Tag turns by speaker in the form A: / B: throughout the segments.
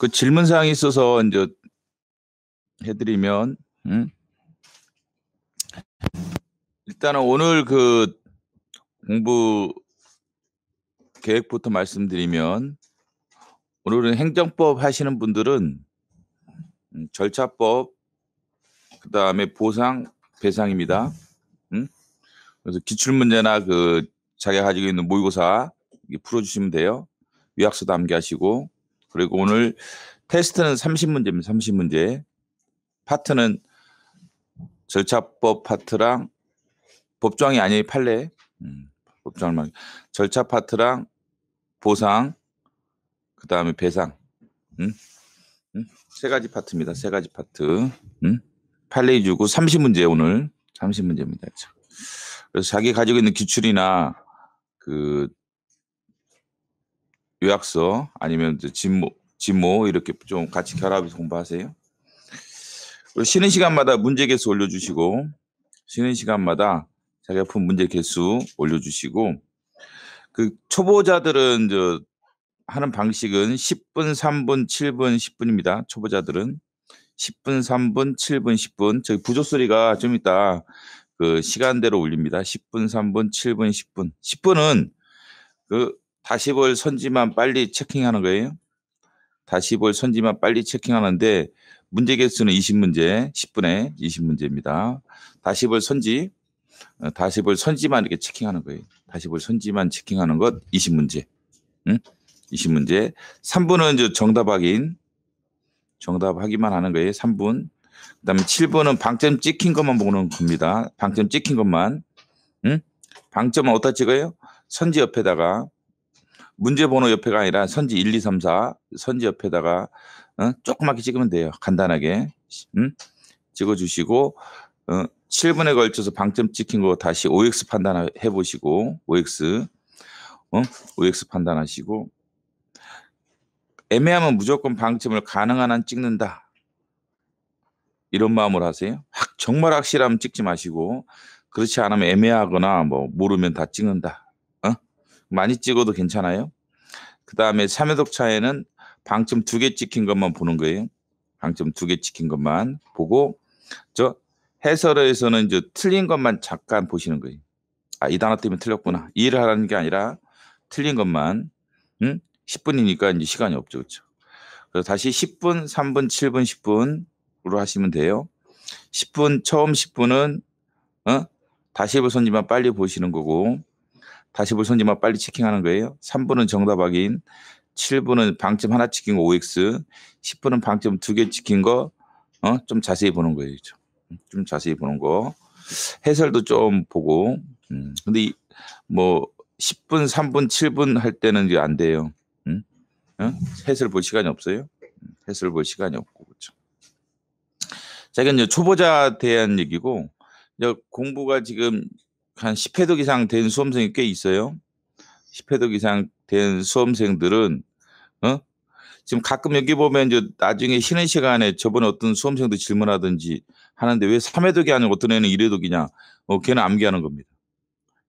A: 그 질문 사항이 있어서 이제 해드리면 음? 일단은 오늘 그 공부 계획부터 말씀드리면 오늘은 행정법 하시는 분들은 음, 절차법 그 다음에 보상 배상입니다. 음? 그래서 기출문제나 그 자기가 가지고 있는 모의고사 풀어주시면 돼요. 위약서도 암기하시고 그리고 오늘 테스트는 30문제입니다. 30문제. 파트는 절차법 파트랑 법정이 아니에요 판례. 음, 법정을 막 절차 파트랑 보상 그다음에 배상. 음? 음? 세 가지 파트입니다. 세 가지 파트. 음? 판례 주고 30문제 오늘 30문제입니다. 그래서 자기 가지고 있는 기출이나 그 요약서 아니면 진모, 진모 이렇게 좀 같이 결합해서 공부하세요. 쉬는 시간마다 문제 개수 올려주시고 쉬는 시간마다 자기가 푼 문제 개수 올려주시고 그 초보자들은 저 하는 방식은 10분, 3분, 7분, 10분입니다. 초보자들은 10분, 3분, 7분, 10분. 저희 부조 소리가 좀 이따 그 시간대로 올립니다. 10분, 3분, 7분, 10분. 10분은 그 다시 볼 선지만 빨리 체킹하는 거예요. 다시 볼 선지만 빨리 체킹하는데 문제 개수는 20문제, 1 0분에 20문제입니다. 다시 볼 선지, 어, 다시 볼 선지만 이렇게 체킹하는 거예요. 다시 볼 선지만 체킹하는 것 20문제. 응? 20문제. 3분은 정답 확인. 정답 하기만 하는 거예요. 3분. 그 다음에 7분은 방점 찍힌 것만 보는 겁니다. 방점 찍힌 것만. 응? 방점은 어디다 찍어요? 선지 옆에다가 문제 번호 옆에가 아니라 선지 1, 2, 3, 4 선지 옆에다가 어? 조그맣게 찍으면 돼요. 간단하게 응? 음? 찍어주시고 어, 7분에 걸쳐서 방점 찍힌 거 다시 OX 판단해 보시고 OX 어? OX 판단하시고 애매하면 무조건 방점을 가능한 한 찍는다. 이런 마음으로 하세요. 정말 확실하면 찍지 마시고 그렇지 않으면 애매하거나 뭐 모르면 다 찍는다. 많이 찍어도 괜찮아요. 그 다음에 3회 독 차에는 방점 두 개 찍힌 것만 보는 거예요. 방점 두 개 찍힌 것만 보고 저 해설에서는 이제 틀린 것만 잠깐 보시는 거예요. 아, 이 단어 때문에 틀렸구나. 이해를 하라는 게 아니라 틀린 것만 응? 10분이니까 이제 시간이 없죠. 그죠 그래서 다시 10분, 3분, 7분, 10분으로 하시면 돼요. 10분 처음 10분은 어? 다시 해보 손님만 빨리 보시는 거고 다시 물손님만 빨리 체킹하는 거예요. 3분은 정답 확인, 7분은 방점 하나 찍힌 거 OX, 10분은 방점 두 개 찍힌 거, 어, 좀 자세히 보는 거예요. 좀 자세히 보는 거. 해설도 좀 보고, 음. 근데 이, 뭐, 10분, 3분, 7분 할 때는 이게 안 돼요. 응? 음, 응? 어? 해설 볼 시간이 없어요. 음, 해설 볼 시간이 없고, 그죠 자, 이건 초보자 대한 얘기고, 공부가 지금 한 10회독 이상 된 수험생이 꽤 있어요. 10회독 이상 된 수험생들은 어? 지금 가끔 여기 보면 이제 나중에 쉬는 시간에 저번에 어떤 수험생도 질문하든지 하는데 왜 3회독이 아니고 어떤 애는 1회독이냐. 어, 걔는 암기하는 겁니다.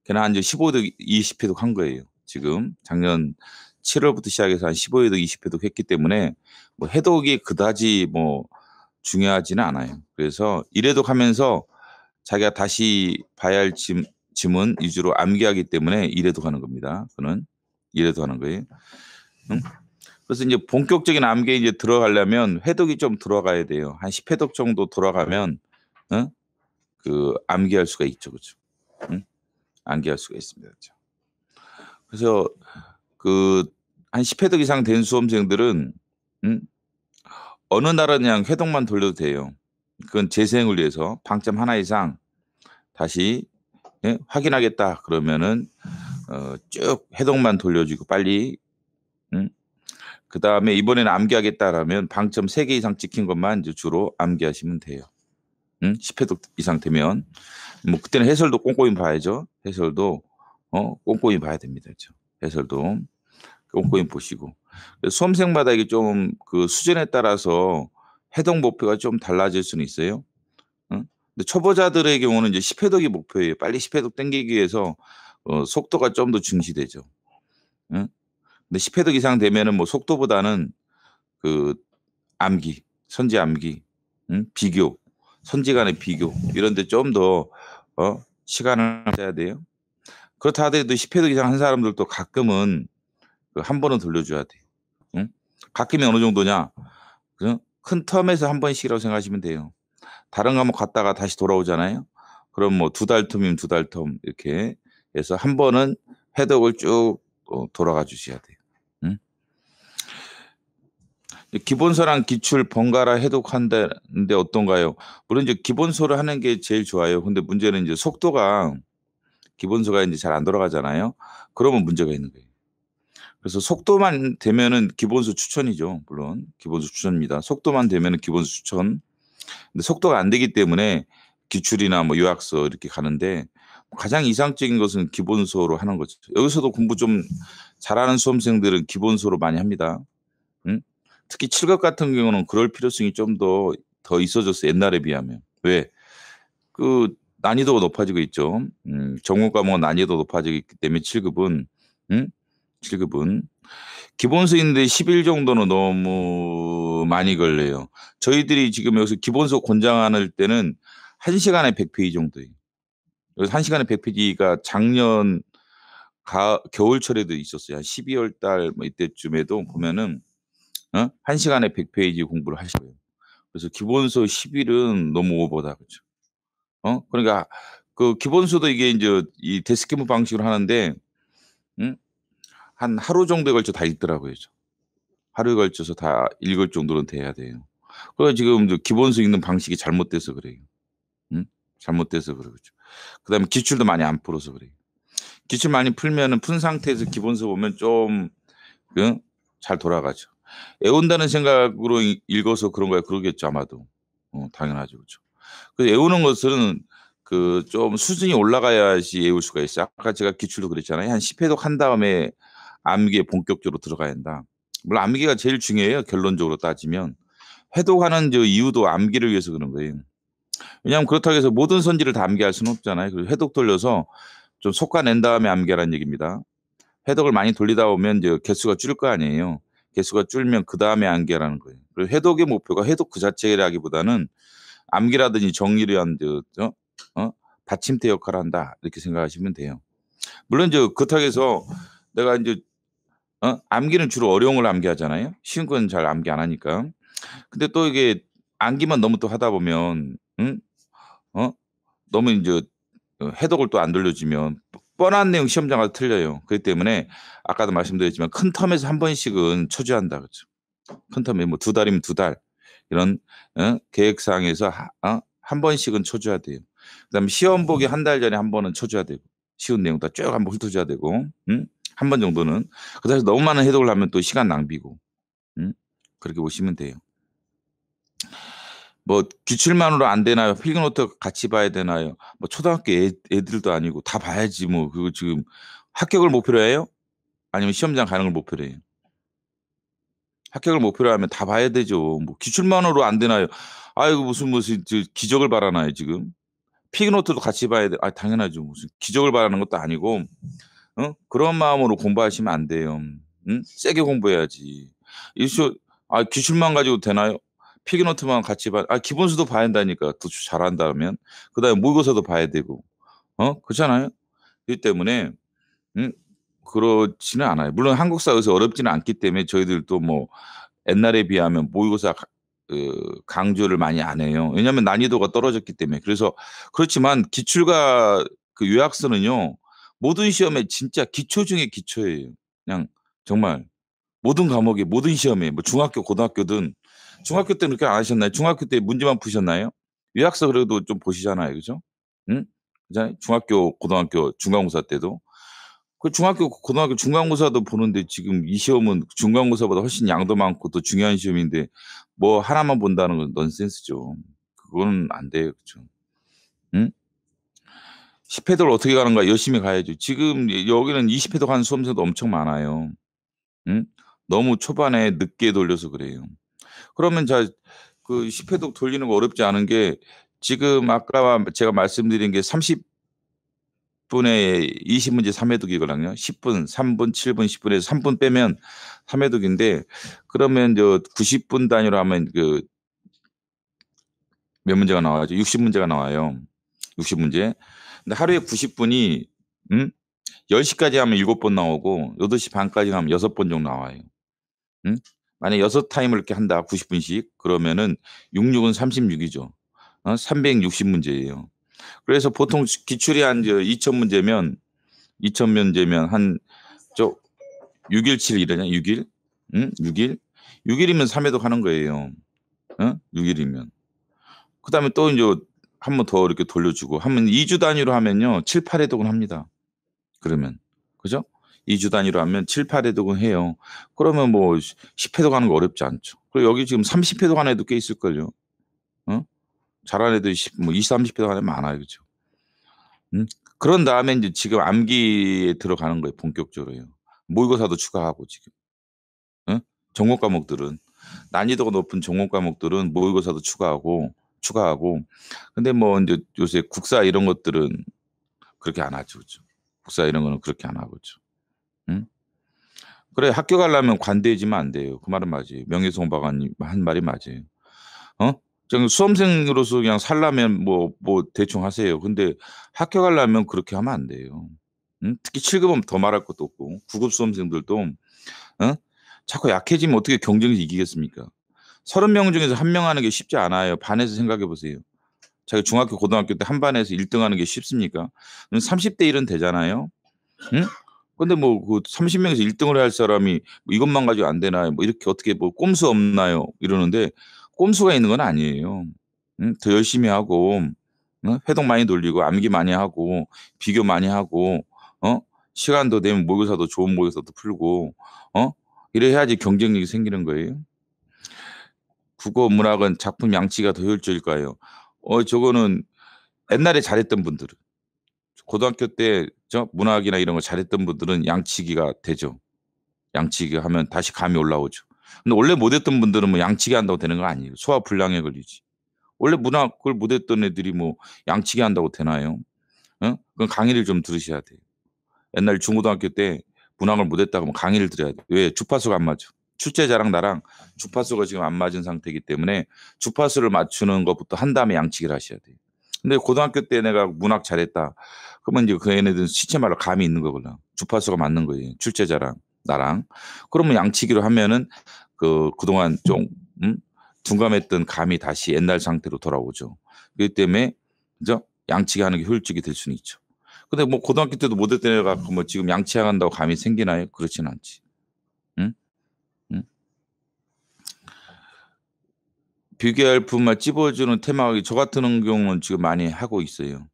A: 걔는 한 이제 15회독, 20회독 한 거예요. 지금 작년 7월부터 시작해서 한 15회독, 20회독 했기 때문에 뭐 해독이 그다지 뭐 중요하지는 않아요. 그래서 1회독 하면서 자기가 다시 봐야 할 짐, 짐은 위주로 암기하기 때문에 이래도 가는 겁니다. 그는 이래도 하는 거예요. 응? 그래서 이제 본격적인 암기에 이제 들어가려면 회독이 좀 들어가야 돼요. 한 10회독 정도 돌아가면 응? 어? 그 암기할 수가 있죠. 그죠 응? 암기할 수가 있습니다. 그죠 그래서 그 한 10회독 이상 된 수험생들은 어느 날은 그냥 회독만 돌려도 돼요. 그건 재생을 위해서 방점 하나 이상 다시 예? 확인하겠다 그러면은 어, 쭉 해동만 돌려주고 빨리 응? 그 다음에 이번에는 암기하겠다라면 방점 3개 이상 찍힌 것만 이제 주로 암기하시면 돼요. 응? 10회독 이상 되면 뭐 그때는 해설도 꼼꼼히 봐야죠. 해설도 어 꼼꼼히 봐야 됩니다. 그렇죠? 해설도 꼼꼼히 보시고 수험생마다 이게 좀 그 수준에 따라서 해독 목표가 좀 달라질 수는 있어요. 초보자들의 경우는 이제 10회독이 목표예요. 빨리 10회독 땡기기 위해서 어, 속도가 좀 더 중시되죠. 응? 근데 10회독 이상 되면은 뭐 속도보다는 그 암기, 선지 암기, 응? 비교, 선지 간의 비교 이런 데 좀더 어, 시간을 써야 돼요. 그렇다 하더라도 10회독 이상 한 사람들도 가끔은 그한 번은 돌려줘야 돼요. 응? 가끔이 어느 정도냐? 그 큰 텀에서 한 번씩이라고 생각하시면 돼요. 다른 과목 갔다가 다시 돌아오잖아요. 그럼 뭐 두 달 텀이면 두 달텀 이렇게 해서 한 번은 해독을쭉 어, 돌아가 주셔야 돼요. 기본서랑 기출 번갈아 해독한다는데 어떤가요? 물론 이제 기본서를 하는 게 제일 좋아요. 근데 문제는 이제 속도가 기본서가 이제 잘 안 돌아가잖아요. 그러면 문제가 있는 거예요. 그래서 속도만 되면은 기본서 추천이죠. 물론 기본서 추천입니다. 속도만 되면은 기본서 추천. 근데 속도가 안 되기 때문에 기출이나 뭐 요약서 이렇게 가는데 가장 이상적인 것은 기본서로 하는 거죠. 여기서도 공부 좀 잘하는 수험생들은 기본서로 많이 합니다. 응? 특히 7급 같은 경우는 그럴 필요성이 좀 더더 더 있어졌어 옛날에 비하면 왜그 난이도가 높아지고 있죠. 음, 전공 과목은 난이도 높아지기 때문에 7급은 응? 7급은 기본서인데 10일 정도는 너무 많이 걸려요. 저희들이 지금 여기서 기본서 권장 안을 때는 1시간에 100페이지 정도예요. 그래서 1시간에 100페이지가 작년 가, 겨울철에도 있었어요. 한 12월 달뭐 이때쯤에도 보면은 어? 1시간에 100페이지 공부를 하시고요. 그래서 기본서 10일은 너무 오버다. 그렇죠? 어? 그러니까 그 기본서도 이게 이제 이데스크무 방식으로 하는데 음? 한 하루 정도에 걸쳐 다 읽더라고요. 하루에 걸쳐서 다 읽을 정도는 돼야 돼요. 그래 지금 기본서 읽는 방식이 잘못돼서 그래요. 응? 잘못돼서 그러죠. 그다음에 기출도 많이 안 풀어서 그래요. 기출 많이 풀면은 푼 상태에서 기본서 보면 좀잘 응? 돌아가죠. 애운다는 생각으로 읽어서 그런 거야 그러겠죠 아마도 어, 당연하죠 그렇죠. 애우는 것은 그 좀 수준이 올라가야지 외울 수가 있어요. 아까 제가 기출도 그랬잖아요. 한 10회독 한 다음에 암기에 본격적으로 들어가야 한다. 물론 암기가 제일 중요해요. 결론적으로 따지면 회독하는 저 이유도 암기를 위해서 그런 거예요. 왜냐하면 그렇다고 해서 모든 선지를 다 암기할 수는 없잖아요. 그래서 회독 돌려서 좀 속아낸 다음에 암기하라는 얘기입니다. 회독을 많이 돌리다 보면 이제 개수가 줄 거 아니에요. 개수가 줄면 그 다음에 암기라는 하 거예요. 그리고 회독의 목표가 회독 그 자체라기보다는 암기라든지 정리를 한 저, 어? 받침대 역할을 한다 이렇게 생각하시면 돼요. 물론 이제 그렇다고 해서 내가 이제 어? 암기는 주로 어려운 걸 암기하잖아요. 쉬운 건 잘 암기 안 하니까. 근데 또 이게 암기만 너무 또 하다 보면 응? 어? 너무 이제 어, 해독을 또 안 돌려주면 뻔한 내용 시험장 가서 틀려요. 그렇기 때문에 아까도 말씀드렸지만 큰 텀에서 한 번씩은 초조한다 그죠. 큰 텀에 뭐2 달이면 두 달. 이런 어? 계획 상에서하 어? 1 번씩은 초조화 돼요. 그다음에 시험 보기 음. 한달 전에 한 번은 초조화 되고 쉬운 내용 다 쭉 한번 훑어줘야 되고. 응? 한번 정도는. 그다음 너무 많은 해독을 하면 또 시간 낭비고. 응? 그렇게 보시면 돼요. 뭐 기출만으로 안 되나요? 필기노트 같이 봐야 되나요? 뭐 초등학교 애, 애들도 아니고 다 봐야지 뭐 그거 지금 합격을 목표로 해요? 아니면 시험장 가는 걸 목표로 해요? 합격을 목표로 하면 다 봐야 되죠. 뭐 기출만으로 안 되나요? 아이고 무슨 무슨 기적을 바라나요 지금? 피그노트도 같이 봐야 돼. 아 당연하죠. 무슨 기적을 바라는 것도 아니고 어? 그런 마음으로 공부하시면 안 돼요. 응? 세게 공부해야지. 일수 아 기출만 가지고 되나요? 피그노트만 같이 봐. 아 기본수도 봐야 한다니까. 또 잘한다면 그다음에 모의고사도 봐야 되고. 어 그렇잖아요. 그렇기 때문에 응? 그렇지는 않아요. 물론 한국 사에서 어렵지는 않기 때문에 저희들도 뭐 옛날에 비하면 모의고사 그 강조를 많이 안 해요. 왜냐하면 난이도가 떨어졌기 때문에. 그래서 그렇지만 기출과 그 요약서는요 모든 시험에 진짜 기초 중에 기초예요. 그냥 정말 모든 과목에 모든 시험에 뭐 중학교 고등학교든 중학교 때는 그렇게 안 하셨나요? 중학교 때 문제만 푸셨나요? 유학서 그래도 좀 보시잖아요, 그죠? 응? 그잖 중학교 고등학교 중간고사 때도 그 중학교 고등학교 중간고사도 보는데 지금 이 시험은 중간고사보다 훨씬 양도 많고 또 중요한 시험인데 뭐 하나만 본다는 건 넌센스죠. 그거는 안 돼요, 그죠? 응? 10회도를 어떻게 가는가 열심히 가야죠. 지금 여기는 20회도 간 수험생도 엄청 많아요. 응? 너무 초반에 늦게 돌려서 그래요. 그러면 자, 그 10회도 돌리는 거 어렵지 않은 게 지금 아까 제가 말씀드린 게 30분에 20문제 3회독이거든요. 10분, 3분, 7분, 10분에서 3분 빼면 3회독인데 그러면 저 90분 단위로 하면 그 몇 문제가 나와요? 60문제가 나와요. 60문제. 근데 하루에 90분이 음? 10시까지 하면 7번 나오고 8시 반까지 하면 6번 정도 나와요. 음? 만약 6타임을 이렇게 한다. 90분씩. 그러면은 66은 36이죠. 어? 360문제예요. 그래서 보통 기출이 한 2000문제면 2000문제면 한6일7일 이러냐? 6일? 응? 음? 6일? 6일이면 3회도 가는 거예요. 응? 어? 6일이면. 그다음에 또 이제 한번더 이렇게 돌려주고 하면 2주 단위로 하면요. 7, 8회독은 합니다. 그러면. 그죠? 2주 단위로 하면 7, 8회독은 해요. 그러면 뭐 10회독 하는 거 어렵지 않죠. 그리고 여기 지금 30회독 안는도꽤 있을걸요. 어? 잘하는 뭐 애도 20, 뭐 20, 30회독 안는애 많아요. 그죠? 음? 그런 다음에 이제 지금 암기에 들어가는 거예요. 본격적으로요. 모의고사도 추가하고 지금. 어? 전공 과목들은 난이도가 높은 전공 과목들은 모의고사도 추가하고 추가하고 근데 뭐 이제 요새 국사 이런 것들은 그렇게 안 하죠. 그죠? 국사 이런 거는 그렇게 안 하고죠. 응? 그래 학교 가려면 관대해지면 안 돼요. 그 말은 맞아요. 명예훼 박사님 한 말이 맞아요. 어? 그냥 수험생으로서 그냥 살라면 뭐뭐 뭐 대충 하세요. 근데 학교 가려면 그렇게 하면 안 돼요. 응? 특히 7급은 더 말할 것도 없고 9급 수험생들도 응? 어? 자꾸 약해지면 어떻게 경쟁에서 이기겠습니까? 3 0명 중에서 한 명 하는 게 쉽지 않아요. 반에서 생각해 보세요. 자기 중학교 고등학교 때 한 반에서 1등 하는 게 쉽습니까? 30대 음, 1은 되잖아요. 응? 근데 뭐그 30명에서 1등을 할 사람이 뭐 이것만 가지고 안 되나요? 뭐 이렇게 어떻게 뭐 꼼수 없나요? 이러는데 꼼수가 있는 건 아니에요. 응? 더 열심히 하고 응? 회동 많이 돌리고 암기 많이 하고 비교 많이 하고 어? 시간도 되면 모교사도 좋은 모교사도 풀고 어? 이래 해야지 경쟁력이 생기는 거예요. 국어 문학은 작품 양치가 더 효율적일까요? 어 저거는 옛날에 잘했던 분들은 고등학교 때 저 문학이나 이런 거 잘했던 분들은 양치기가 되죠. 양치기 하면 다시 감이 올라오죠. 근데 원래 못했던 분들은 뭐 양치기 한다고 되는 거 아니에요. 소화 불량에 걸리지. 원래 문학을 못했던 애들이 뭐 양치기 한다고 되나요? 응? 어? 그건 강의를 좀 들으셔야 돼요. 옛날 중고등학교 때문학을 못했다고 하면 강의를 들어야 돼. 요 왜? 주파수가 안 맞아. 출제자랑 나랑 주파수가 지금 안 맞은 상태이기 때문에 주파수를 맞추는 것부터 한 다음에 양치기를 하셔야 돼요. 근데 고등학교 때 내가 문학 잘했다. 그러면 이제 그애네들은 시체 말로 감이 있는 거거든. 주파수가 맞는 거예요. 출제자랑 나랑. 그러면 양치기로 하면은 그 그동안 좀 음? 둔감했던 감이 다시 옛날 상태로 돌아오죠. 그렇기 때문에 그죠? 양치기 하는 게 효율적이 될 수는 있죠. 근데 뭐 고등학교 때도 못했던 애가 뭐 지금 양치해간다고 감이 생기나요? 그렇진 않지. 비교할 부분만 찝어주는 테마하기 저 같은 경우는 지금 많이 하고 있어요.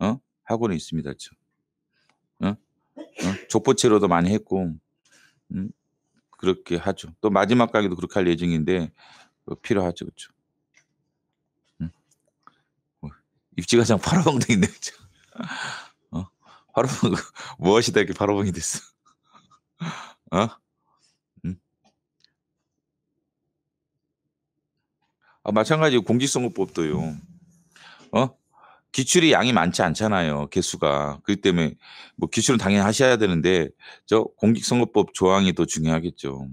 A: 어? 하고는 있습니다. 저. 어? 어? 족보체로도 많이 했고 음? 그렇게 하죠. 또 마지막 가기도 그렇게 할 예정인데 어, 필요하죠. 그렇죠. 음? 입지가장 파라봉도 있네. 어? 파라봉 어? 무엇이다 이렇게 파라봉이 됐어. 어? 아, 마찬가지로 공직선거법도요. 어? 기출이 양이 많지 않잖아요. 개수가. 그렇기 때문에 뭐 기출은 당연히 하셔야 되는데 저 공직선거법 조항이 더 중요하겠죠.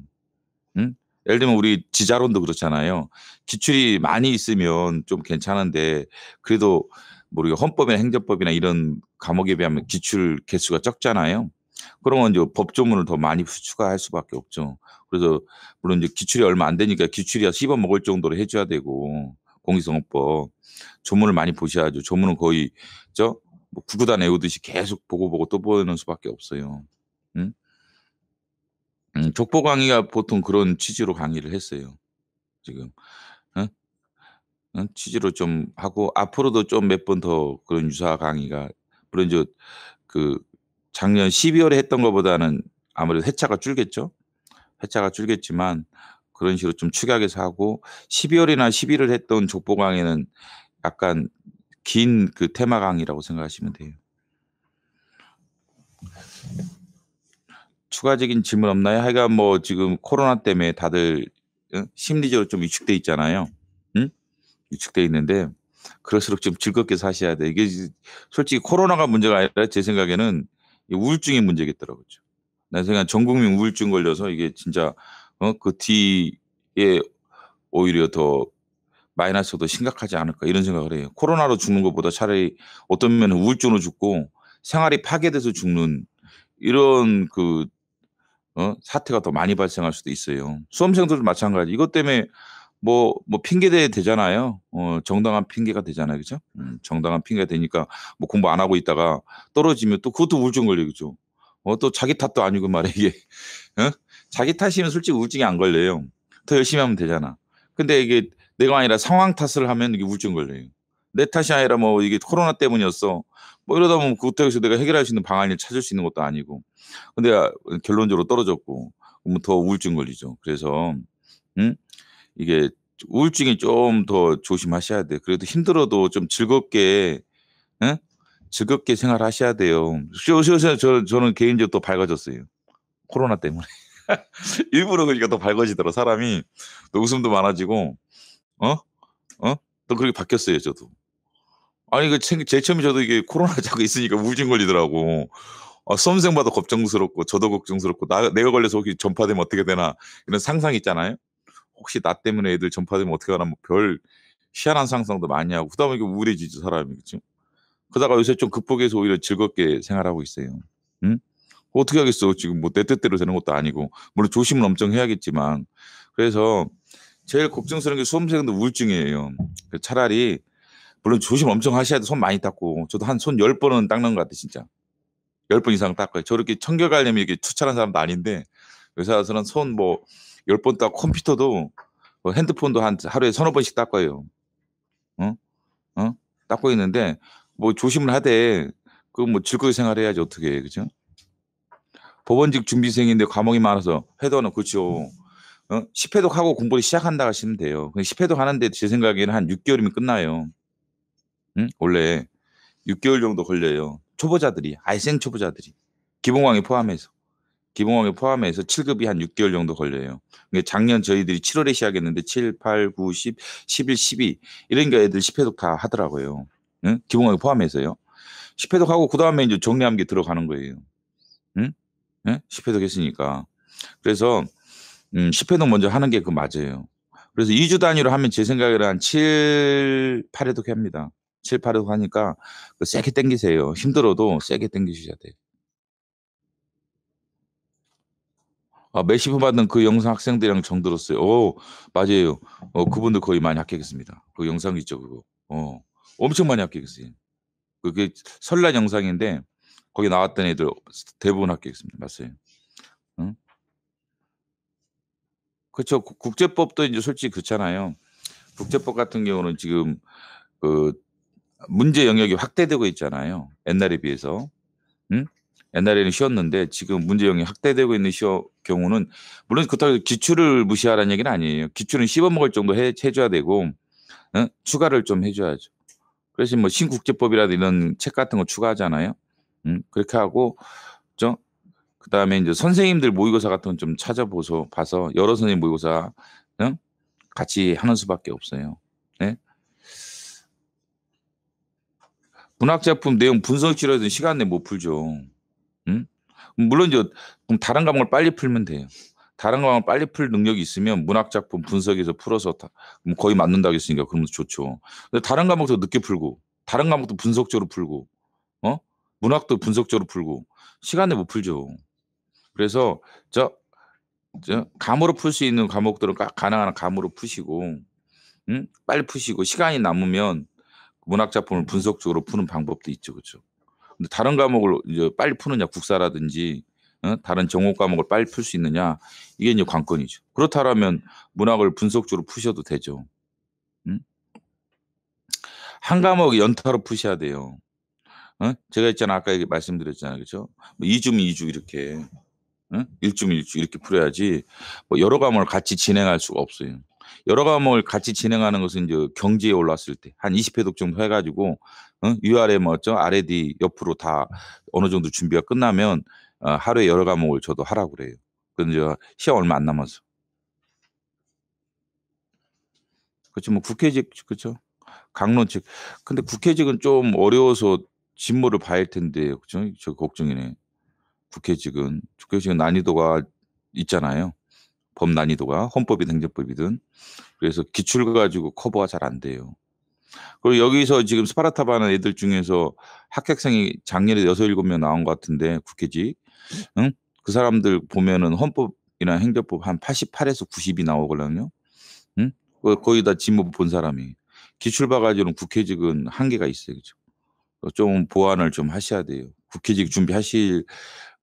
A: 응? 예를 들면 우리 지자론도 그렇잖아요. 기출이 많이 있으면 좀 괜찮은데 그래도 모르게 뭐 헌법이나 행정법이나 이런 과목에 비하면 기출 개수가 적잖아요. 그러면 이제 법조문을 더 많이 추가할 수밖에 없죠. 그래서 물론 이제 기출이 얼마 안 되니까 기출이야 씹어 먹을 정도로 해줘야 되고 공익성법 업 조문을 많이 보셔야죠. 조문은 거의 저 뭐 구구단 외우듯이 계속 보고 보고 또 보는 수밖에 없어요. 응? 음, 족보 강의가 보통 그런 취지로 강의를 했어요. 지금 응? 응? 취지로 좀 하고 앞으로도 좀 몇 번 더 그런 유사 강의가 물론 이제 그 작년 12월에 했던 것보다는 아무래도 회차가 줄겠죠. 회차가 줄겠지만 그런 식으로 좀 축약해서 하고 12월이나 1 0월을 했던 족보 강의는 약간 긴 그 테마 강의라고 생각하시면 돼요. 추가적인 질문 없나요? 하여간 뭐 지금 코로나 때문에 다들 심리적으로 좀 위축돼 있잖아요. 응? 위축돼 있는데 그럴수록 좀 즐겁게 사셔야 돼. 이게 솔직히 코로나가 문제가 아니라 제 생각에는 우울증의 문제겠더라고요. 난 생각 전 국민 우울증 걸려서 이게 진짜 어, 그 뒤에 오히려 더 마이너스도 심각하지 않을까 이런 생각을 해요. 코로나로 죽는 것보다 차라리 어떤 면은 우울증으로 죽고 생활이 파괴돼서 죽는 이런 그 어, 사태가 더 많이 발생할 수도 있어요. 수험생들도 마찬가지. 이것 때문에 뭐, 뭐 핑계 대 되잖아요. 어, 정당한 핑계가 되잖아요. 그죠? 음, 정당한 핑계가 되니까 뭐 공부 안 하고 있다가 떨어지면 또 그것도 우울증 걸리겠죠. 어, 또 자기 탓도 아니고 말이야, 이게. 어? 자기 탓이면 솔직히 우울증이 안 걸려요. 더 열심히 하면 되잖아. 근데 이게 내가 아니라 상황 탓을 하면 이게 우울증 걸려요. 내 탓이 아니라 뭐 이게 코로나 때문이었어. 뭐 이러다 보면 그것에 서 내가 해결할 수 있는 방안을 찾을 수 있는 것도 아니고. 근데 결론적으로 떨어졌고, 그러면 더 우울증 걸리죠. 그래서, 음 이게 우울증이 좀 더 조심하셔야 돼요. 그래도 힘들어도 좀 즐겁게 응? 즐겁게 생활하셔야 돼요. 쇼, 쇼, 쇼, 어저 저는 개인적으로 또 밝아졌어요. 코로나 때문에 일부러 그러니까 더 밝아지더라 사람이 또 웃음도 많아지고 어 어? 또 그렇게 바뀌었어요, 저도. 아니, 그, 제 처음에 저도 이게 코로나 자고 있으니까 우울증 걸리더라고. 어, 수험생 봐도 걱정스럽고, 저도 걱정스럽고, 나, 내가 걸려서 혹시 전파되면 어떻게 되나, 이런 상상 있잖아요. 혹시 나 때문에 애들 전파되면 어떻게하나뭐별 희한한 상상도 많이 하고 그다 보니까 우울해지죠 사람이 그죠 그러다가 요새 좀 극복해서 오히려 즐겁게 생활하고 있어요 응? 어떻게 하겠어 지금 뭐내 뜻대로 되는 것도 아니고 물론 조심은 엄청 해야겠지만 그래서 제일 걱정스러운 게수험생도 우울증이에요 그 차라리 물론 조심 엄청 하셔야 돼. 손 많이 닦고. 저도 한 손 10번은 닦는 것 같아, 요 진짜. 10번 이상 닦아요. 저렇게 청결관념이 이렇게 추천한 사람도 아닌데, 요새 와서는 손 뭐, 열번 닦고 컴퓨터도 어, 핸드폰도 한 하루에 서너 번씩 닦아요. 어? 어? 닦고 있는데 뭐 조심을 하되 그 뭐 즐거이 생활해야지 어떻게 해, 그죠? 법원직 준비생인데 과목이 많아서 회도는 그렇죠. 어? 10회독 하고 공부를 시작한다 하시면 돼요. 10회독 하는데 제 생각에는 한 6개월이면 끝나요. 응? 원래 6개월 정도 걸려요. 초보자들이, 알생 초보자들이. 기본강의 포함해서. 기본함에 포함해서 7급이 한 6개월 정도 걸려요. 그러니까 작년 저희들이 7월에 시작했는데 7, 8, 9, 10, 11, 12 이런 게 애들 10회독 다 하더라고요. 응? 기본함에 포함해서요. 10회독 하고 그 다음에 이제 정리한 게 들어가는 거예요. 응? 응? 예? 10회독 했으니까. 그래서 음, 10회독 먼저 하는 게 그 맞아요. 그래서 2주 단위로 하면 제 생각에는 한 7, 8회독 합니다. 7, 8회독 하니까 그 세게 땡기세요. 힘들어도 세게 땡기셔야 돼요. 아, 메시프 받은 그 영상 학생들이랑 정 들었어요. 오, 맞아요. 어, 그분들 거의 많이 합격했습니다. 그 영상 있죠, 그거. 어, 엄청 많이 합격했어요. 그게 설날 영상인데 거기 나왔던 애들 대부분 합격했습니다. 맞아요. 응? 그렇죠. 국제법도 이제 솔직히 그렇잖아요. 국제법 같은 경우는 지금 그 문제 영역이 확대되고 있잖아요. 옛날에 비해서. 응? 옛날에는 쉬었는데 지금 문제형이 확대되고 있는 시어 경우는 물론 그렇다고 기출을 무시하라는 얘기는 아니에요. 기출은 씹어먹을 정도 해, 해줘야 되고 어? 추가를 좀 해줘야죠. 그래서 뭐 신국제법이라든 이런 책 같은 거 추가하잖아요. 음, 그렇게 하고 저 그다음에 이제 선생님들 모의고사 같은 건 좀 찾아보서 봐서 여러 선생님 모의고사 응? 같이 하는 수밖에 없어요. 네? 문학 작품 내용 분석 치료해서 시간 내 못 풀죠. 물론 이제 다른 과목을 빨리 풀면 돼요. 다른 과목을 빨리 풀 능력이 있으면 문학 작품 분석에서 풀어서 다, 뭐 거의 맞는다 했으니까 그러면 좋죠. 근데 다른 과목도 늦게 풀고 다른 과목도 분석적으로 풀고 어? 문학도 분석적으로 풀고 시간에 못 풀죠. 그래서 저, 저 감으로 풀 수 있는 과목들은 가, 가능한 감으로 푸시고 응? 음? 빨리 푸시고 시간이 남으면 문학 작품을 분석적으로 푸는 방법도 있죠. 그렇죠? 근데 다른 과목을 이제 빨리 푸느냐 국사라든지 어? 다른 전공 과목을 빨리 풀 수 있느냐 이게 이제 관건이죠. 그렇다라면 문학을 분석적으로 푸셔도 되죠. 한 과목 연타로 푸셔야 돼요. 어? 제가 있잖아 아까 말씀드렸잖아요, 그렇죠? 뭐 2줌 2주 이렇게 어? 1줌 1주 이렇게 풀어야지 뭐 여러 과목을 같이 진행할 수가 없어요. 여러 과목을 같이 진행하는 것은 이제 경지에 올랐을 때 한 20회독 정도 해가지고 응? 위아래 뭐죠 아래 뒤 옆으로 다 어느 정도 준비가 끝나면 어, 하루에 여러 과목을 저도 하라고 그래요. 근데 시험 얼마 안 남아서 그렇죠 뭐 국회직 그렇죠 강론직 근데 국회직은 좀 어려워서 진모를 봐야 할 텐데 그렇죠 저 걱정이네 국회직은 국회직은 난이도가 있잖아요. 법 난이도가 헌법이든 행정법이든 그래서 기출 가지고 커버가 잘 안 돼요. 그리고 여기서 지금 스파르타 반는 애들 중에서 합격생이 작년에 여섯 일곱 명 나온 것 같은데 국회직 응? 그 사람들 보면은 헌법이나 행정법 한 88에서 90이 나오거든요. 응? 거의 다진문본 사람이 기출 봐가지고는 국회직은 한계가 있어요. 그죠? 좀 보완을 좀 하셔야 돼요. 국회직 준비하실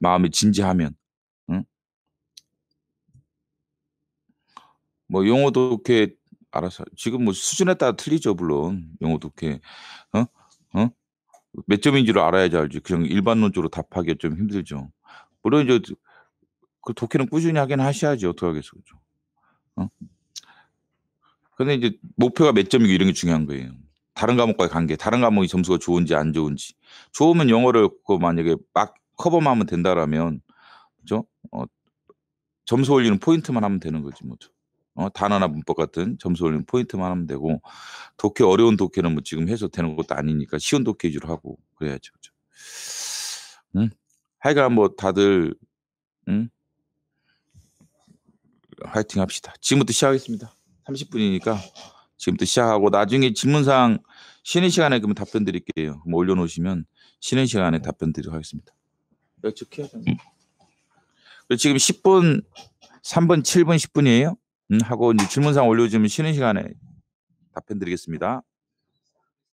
A: 마음이 진지하면 뭐 용어도 이렇게 알아서 지금 뭐 수준에 따라 틀리죠 물론 용어도 이렇게 어? 어? 몇 점인지를 알아야지 알지 그냥 일반론적으로 답하기가 좀 힘들죠. 물론 이제 그 독해는 꾸준히 하긴 하셔야지 어떻게 하겠어 그죠? 어? 근데 이제 목표가 몇 점이고 이런 게 중요한 거예요. 다른 과목과의 관계, 다른 과목이 점수가 좋은지 안 좋은지. 좋으면 영어를 그 만약에 막 커버만 하면 된다라면 그죠? 어, 점수 올리는 포인트만 하면 되는 거지 뭐죠. 어, 단어나 문법 같은 점수 올리는 포인트만 하면 되고 독해 어려운 독해는 뭐 지금 해소되는 것도 아니니까 쉬운 독해 위주로 하고 그래야죠. 그죠? 음? 하여간 뭐 다들 음? 화이팅 합시다. 지금부터 시작하겠습니다. 30분이니까 지금부터 시작하고 나중에 질문상 쉬는 시간에 그러면 답변 드릴게요. 뭐 올려놓으시면 쉬는 시간에 답변 드리도록 하겠습니다. 여측해야 되나? 음. 지금 10분, 3분, 7분, 10분이에요? 음, 하고 질문상 올려주면 쉬는 시간에 답변 드리겠습니다.